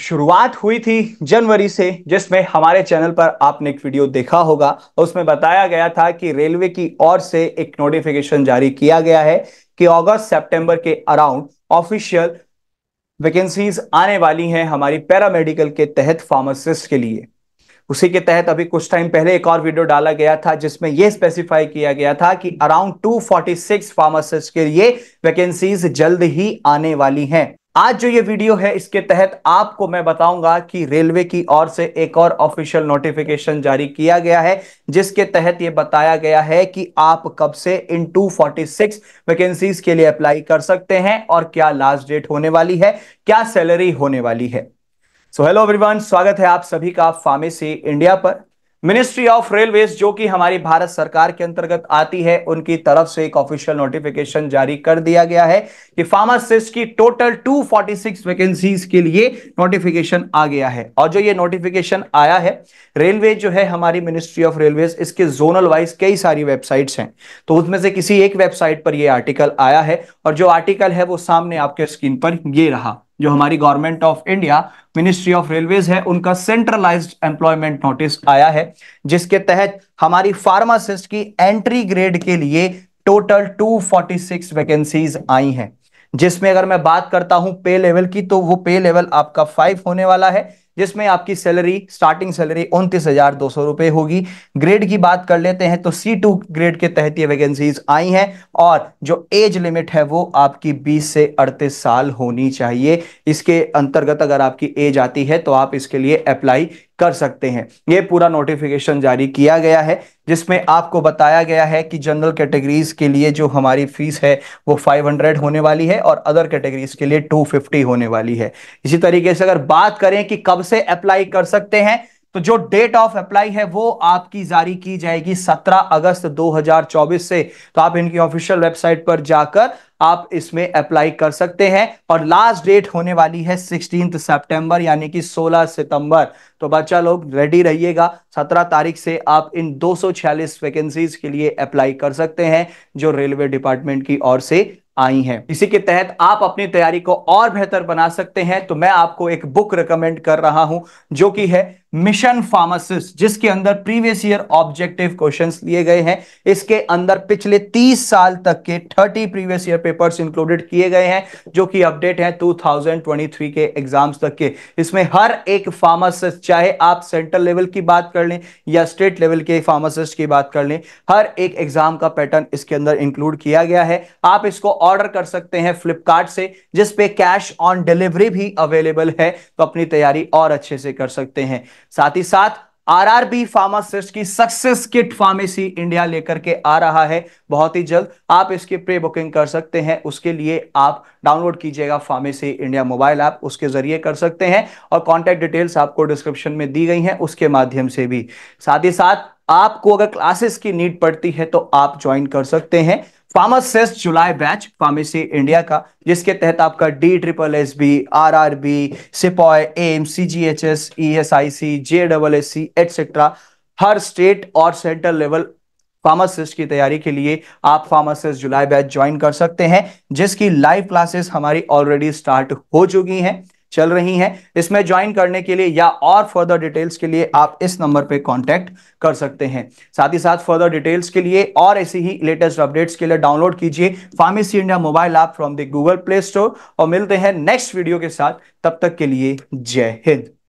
शुरुआत हुई थी जनवरी से जिसमें हमारे चैनल पर आपने एक वीडियो देखा होगा उसमें बताया गया था कि रेलवे की ओर से एक नोटिफिकेशन जारी किया गया है कि अगस्त सितंबर के अराउंड ऑफिशियल वैकेंसीज आने वाली हैं हमारी पैरामेडिकल के तहत फार्मासिस्ट के लिए उसी के तहत अभी कुछ टाइम पहले एक और वीडियो डाला गया था जिसमें यह स्पेसिफाई किया गया था कि अराउंड 246 फार्मासिस्ट के लिए वैकेंसीज जल्द ही आने वाली हैं आज जो ये वीडियो है इसके तहत आपको मैं बताऊंगा कि रेलवे की ओर से एक और ऑफिशियल नोटिफिकेशन जारी किया गया है जिसके तहत ये बताया गया है कि आप कब से इन 246 वैकेंसीज के लिए अप्लाई कर सकते हैं और क्या लास्ट डेट होने वाली है क्या सैलरी होने वाली है सो हेलो एवरीवन स्वागत है आप सभी का फार्मेसी इंडिया पर मिनिस्ट्री ऑफ रेलवे जो कि हमारी भारत सरकार के अंतर्गत आती है उनकी तरफ से एक ऑफिशियल नोटिफिकेशन जारी कर दिया गया है कि फार्मासिस्ट की टोटल 246 वैकेंसीज के लिए नोटिफिकेशन आ गया है और जो ये नोटिफिकेशन आया है रेलवे जो है हमारी मिनिस्ट्री ऑफ रेलवे इसके जोनल वाइज कई सारी वेबसाइट्स हैं तो उसमें से किसी एक वेबसाइट पर यह आर्टिकल आया है और जो आर्टिकल है वो सामने आपके स्क्रीन पर ये रहा जो हमारी government of India ministry of railways है उनका सेंट्रलाइज्ड एम्प्लॉयमेंट नोटिस आया है जिसके तहत हमारी फार्मासिस्ट की एंट्री ग्रेड के लिए टोटल 246 वैकेंसीज आई हैं जिसमें अगर मैं बात करता हूं पे लेवल की तो वो पे लेवल आपका फाइव होने वाला है जिसमें आपकी सैलरी स्टार्टिंग सैलरी उनतीस हजार दो सौ रुपए होगी ग्रेड की बात कर लेते हैं तो सी टू ग्रेड के तहत ये वैकेंसीज आई हैं और जो एज लिमिट है वो आपकी 20 से 38 साल होनी चाहिए इसके अंतर्गत अगर आपकी एज आती है तो आप इसके लिए अप्लाई कर सकते हैं ये पूरा नोटिफिकेशन जारी किया गया है जिसमें आपको बताया गया है कि जनरल कैटेगरीज के लिए जो हमारी फीस है वो 500 होने वाली है और अदर कैटेगरीज के लिए 250 होने वाली है इसी तरीके से अगर बात करें कि कब से अप्लाई कर सकते हैं तो जो डेट ऑफ अप्लाई है वो आपकी जारी की जाएगी 17 अगस्त 2024 से तो आप इनकी ऑफिशियल वेबसाइट पर जाकर आप इसमें अप्लाई कर सकते हैं और लास्ट डेट होने वाली है सिक्सटीन सितंबर यानी कि 16 सितंबर तो बच्चा लोग रेडी रहिएगा 17 तारीख से आप इन 246 वैकेंसीज के लिए अप्लाई कर सकते हैं जो रेलवे डिपार्टमेंट की ओर से आई हैं इसी के तहत आप अपनी तैयारी को और बेहतर बना सकते हैं तो मैं आपको एक बुक रिकमेंड कर रहा हूं जो कि है मिशन फार्मासिस्ट जिसके अंदर प्रीवियस ईयर ऑब्जेक्टिव क्वेश्चंस लिए गए हैं इसके अंदर पिछले 30 साल तक के 30 प्रीवियस ईयर पेपर्स इंक्लूडेड किए गए हैं जो कि अपडेट है 2023 के एग्जाम्स तक के इसमें हर एक फार्मासिस्ट चाहे आप सेंट्रल लेवल की बात कर लें या स्टेट लेवल के फार्मासिस्ट की बात कर लें हर एक एग्जाम का पैटर्न इसके अंदर इंक्लूड किया गया है आप इसको ऑर्डर कर सकते हैं फ्लिपकार्ट से जिसपे कैश ऑन डिलीवरी भी अवेलेबल है तो अपनी तैयारी और अच्छे से कर सकते हैं साथ ही साथ आरआरबी फार्मासिस्ट की सक्सेस किट फार्मेसी इंडिया लेकर के आ रहा है बहुत ही जल्द आप इसकी प्री बुकिंग कर सकते हैं उसके लिए आप डाउनलोड कीजिएगा फार्मेसी इंडिया मोबाइल ऐप उसके जरिए कर सकते हैं और कॉन्टैक्ट डिटेल्स आपको डिस्क्रिप्शन में दी गई हैं उसके माध्यम से भी साथ ही साथ आपको अगर क्लासेस की नीड पड़ती है तो आप ज्वाइन कर सकते हैं फार्मासेस जुलाई बैच फार्मेसी इंडिया का जिसके तहत आपका D triple S B R R B सिपॉय M C G H S E S I C J double S C etcetera हर स्टेट और सेंट्रल लेवल फार्मासिस्ट की तैयारी के लिए आप फार्मासिस्ट जुलाई बैच ज्वाइन कर सकते हैं जिसकी लाइव क्लासेस हमारी ऑलरेडी स्टार्ट हो चुकी हैं चल रही हैं इसमें ज्वाइन करने के लिए या और फर्दर डिटेल्स के लिए आप इस नंबर पे कांटेक्ट कर सकते हैं साथ ही साथ फर्दर डिटेल्स के लिए और ऐसी ही लेटेस्ट अपडेट्स के लिए डाउनलोड कीजिए pharmacy India mobile app from the Google play store और मिलते हैं नेक्स्ट वीडियो के साथ तब तक के लिए जय हिंद